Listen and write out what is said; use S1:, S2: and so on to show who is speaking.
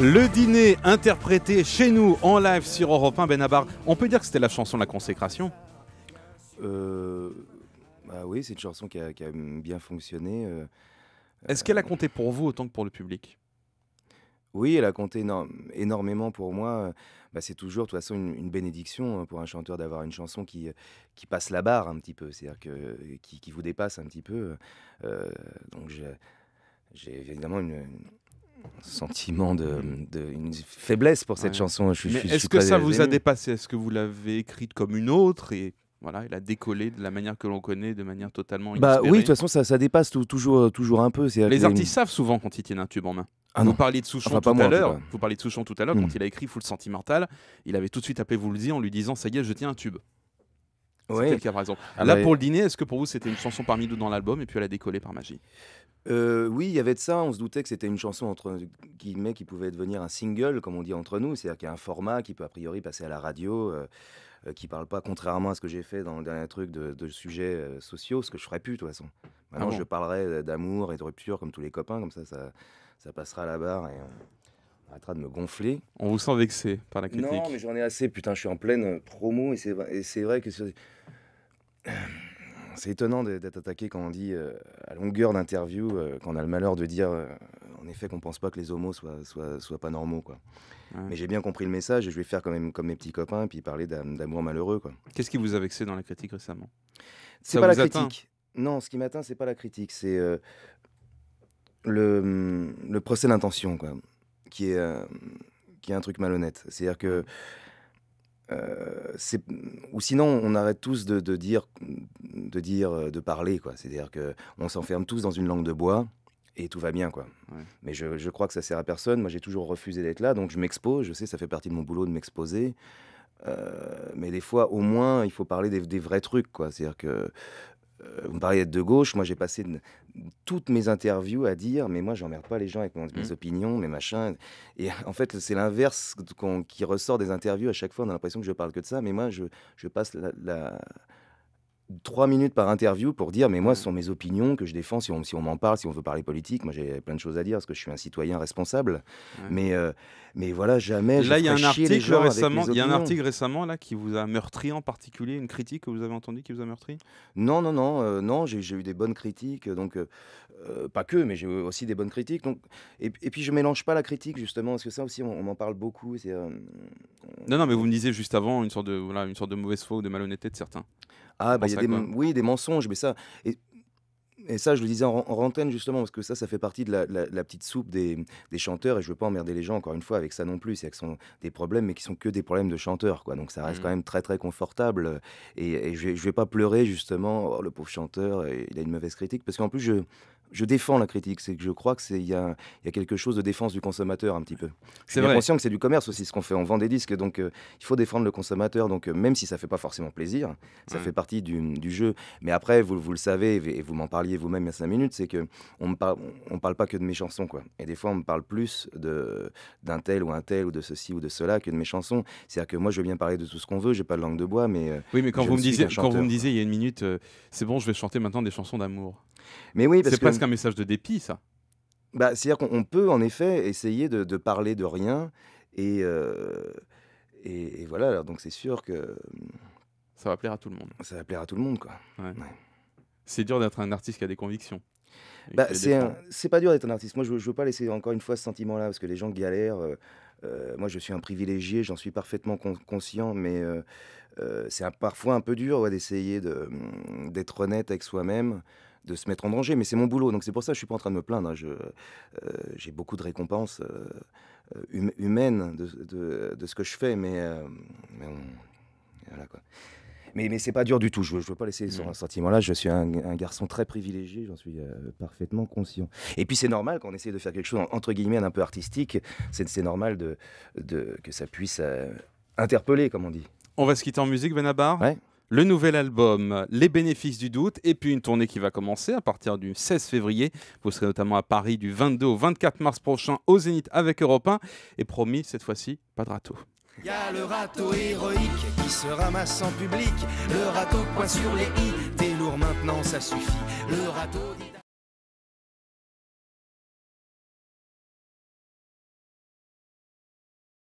S1: Le dîner interprété chez nous en live sur Europe 1 Benabar, on peut dire que c'était la chanson de La Consécration
S2: euh, bah Oui, c'est une chanson qui a bien fonctionné. Euh. Est-ce qu'elle a compté pour vous autant que pour le public oui, elle a compté énormément pour moi. Bah, c'est toujours, de toute façon, une, bénédiction hein, pour un chanteur d'avoir une chanson qui, passe la barre un petit peu, c'est-à-dire qui, vous dépasse un petit peu. donc,
S1: j'ai évidemment un sentiment
S2: de, faiblesse pour cette chanson. est-ce que ça vous a
S1: dépassé Est-ce que vous l'avez écrite comme une autre et voilà, elle a décollé de la manière que l'on connaît, de manière totalement Bah oui, de toute
S2: façon, ça, dépasse toujours, toujours un peu. Les artistes
S1: savent souvent quand ils tiennent un tube en main. Ah vous, parliez de Souchon tout à l'heure. Vous parliez de Souchon tout à l'heure. Quand il a écrit Full Sentimental, il avait tout de suite appelé vous le dire en lui disant Ça y est, je tiens un tube.
S2: Ouais. Le cas, par exemple. Ah Là, bah, pour le
S1: dîner, est-ce que pour vous, c'était une chanson parmi nous dans l'album et puis elle a décollé par magie
S2: euh, oui, il y avait de ça. On se doutait que c'était une chanson entre guillemets qui pouvait devenir un single, comme on dit entre nous. C'est-à-dire qu'il y a un format qui peut a priori passer à la radio, ne euh, qui parle pas, contrairement à ce que j'ai fait dans le dernier truc, de, sujets euh, sociaux, ce que je ferais plus de toute façon. Maintenant, ah je parlerai d'amour et de rupture comme tous les copains, comme ça, ça, ça passera à la barre et on arrêtera de me gonfler.
S1: On vous sent vexé
S2: par la critique Non, mais j'en ai assez. Putain, je suis en pleine euh, promo et c'est vrai que c'est étonnant d'être attaqué quand on dit euh, à longueur d'interview euh, qu'on a le malheur de dire en effet qu'on pense pas que les homos soient, soient, pas normaux quoi. Mais j'ai bien compris le message et je vais faire comme mes petits copains et puis parler d'amour malheureux
S1: Qu'est-ce qui vous a vexé dans la critique récemment C'est pas la critique.
S2: Non, ce qui m'atteint c'est pas la
S1: critique, c'est
S2: le, mm, le procès d'intention, quoi, qui est, euh, qui est un truc malhonnête. C'est-à-dire que. Euh, ou sinon on arrête tous de, dire de dire euh, de parler quoi c'est à dire que on s'enferme tous dans une langue de bois et tout va bien quoi mais je, crois que ça sert à personne moi j'ai toujours refusé d'être là donc je m'expose je sais ça fait partie de mon boulot de m'exposer mais des fois, au moins, il faut parler des, vrais trucs, quoi. C'est-à-dire que euh, vous me parliez de gauche, moi j'ai passé toutes mes interviews à dire mais moi j'emmerde pas les gens avec mes mmh. opinions, mes machins. Et en fait c'est l'inverse qui ressort des interviews à chaque fois, on a l'impression que je parle que de ça, mais moi je, passe la, la, trois minutes par interview pour dire mais moi ce sont mes opinions que je défends si on, si on m'en parle si on veut parler politique moi j'ai plein de choses à dire parce que je suis un citoyen responsable mais euh, mais voilà jamais là il y a un article récemment il y a un article
S1: récemment là qui vous a meurtri en particulier une critique que vous avez entendue qui vous a meurtri non non non euh, non j'ai eu des bonnes critiques donc euh, pas que mais j'ai eu aussi des bonnes critiques donc et, et, puis je mélange pas la
S2: critique justement parce que ça aussi on, m'en parle beaucoup c'est
S1: non, non, mais vous me disiez juste avant une sorte de, voilà, une sorte de mauvaise foi ou de malhonnêteté de certains. Ah, bah,
S2: oui, des mensonges, mais ça. Et, ça, je le disais en, en justement, parce que ça, ça fait partie de la, petite soupe des, chanteurs, et je veux pas emmerder les gens encore une fois avec ça non plus. C'est que ce sont des problèmes, mais qui sont que des problèmes de chanteurs, quoi. Donc ça reste mm. quand même très très confortable. Euh, et, je, ne vais pas pleurer justement, oh, le pauvre chanteur, euh, il a une mauvaise critique, parce qu'en plus je je défends la critique, c'est que je crois qu'il y, y a, quelque chose de défense du consommateur un petit peu. C'est l'impression conscient que c'est du commerce aussi ce qu'on fait, on vend des disques, donc euh, il faut défendre le consommateur, donc euh, même si ça ne fait pas forcément plaisir, ça mmh. fait partie du, jeu. Mais après, vous, le savez, et vous m'en parliez vous-même il y a cinq minutes, c'est qu'on ne parle pas que de mes chansons, Et des fois, on me parle plus d'un tel ou un tel, ou de ceci ou de cela, que de mes chansons. C'est-à-dire que moi, je veux bien parler de tout ce qu'on veut, je n'ai pas de langue de bois, mais... Euh, oui, mais quand vous, me quand vous me
S1: disiez il y a une minute, c'est bon, je vais chanter maintenant des chansons d'amour. Mais oui, c'est presque un message de dépit, ça. Bah, c'est-à-dire qu'on peut en effet essayer de, parler de rien
S2: euh,
S1: et, et, voilà. Alors, donc c'est sûr que ça va plaire à tout le monde. Ça va plaire à tout le monde, quoi. C'est dur d'être un artiste qui a des convictions. Bah, c'est
S2: pas dur d'être un artiste. Moi, je, veux pas laisser encore une fois ce sentiment-là parce que les gens galèrent. Euh, euh, moi, je suis un privilégié, j'en suis parfaitement conscient, mais c'est parfois un peu dur d'essayer d'être honnête avec soi-même de se mettre en danger, mais c'est mon boulot. Donc c'est pour ça que je suis pas en train de me plaindre. Hein. Je, euh, j'ai beaucoup de récompenses euh, hum, humaines de, de, ce que je fais, mais, euh, mais Mais, c'est pas dur du tout. Je ne veux pas laisser ce mmh. sentiment-là. Je suis un, garçon très privilégié, j'en suis parfaitement conscient. Et puis c'est normal quand on essaie de faire quelque chose entre guillemets un peu artistique. C'est normal de, de, que ça puisse interpeller, comme on dit.
S1: On va se quitter en musique, Benabar. Ouais le nouvel album Les bénéfices du doute et puis une tournée qui va commencer à partir du 16 février. Vous serez notamment à Paris du 22 au 24 mars prochain au Zénith avec Europe 1 et promis cette fois-ci pas de râteau.
S2: Il y a le râteau héroïque qui se ramasse en public, le râteau
S1: sur les i, t'es maintenant ça suffit, le râteau